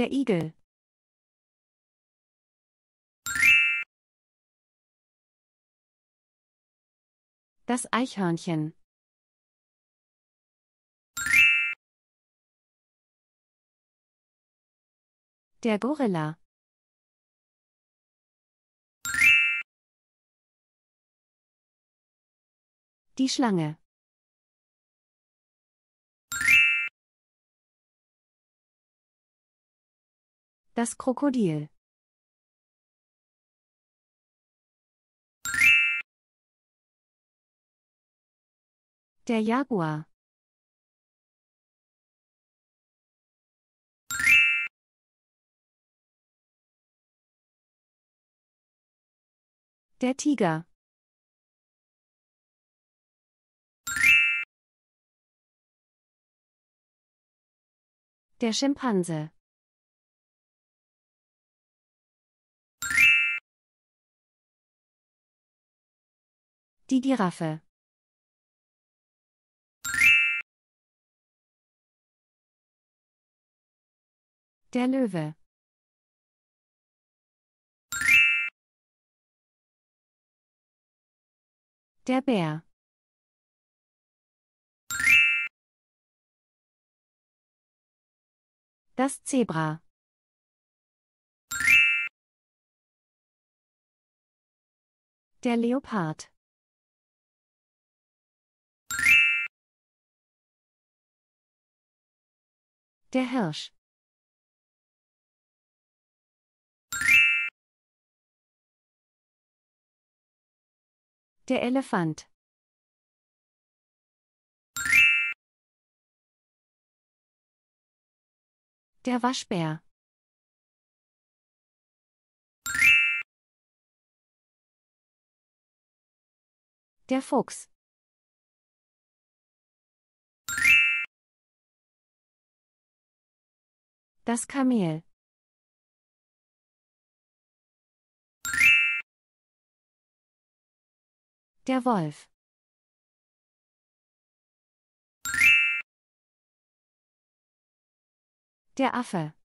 der Igel. Das Eichhörnchen. Der Gorilla. Die Schlange. Das Krokodil. Der Jaguar. Der Tiger. Der Schimpanse. Die Giraffe. Der Löwe. Der Bär. Das Zebra. Der Leopard. Der Hirsch. Der Elefant. Der Waschbär. Der Fuchs. Das Kamel. Der Wolf. Der Affe.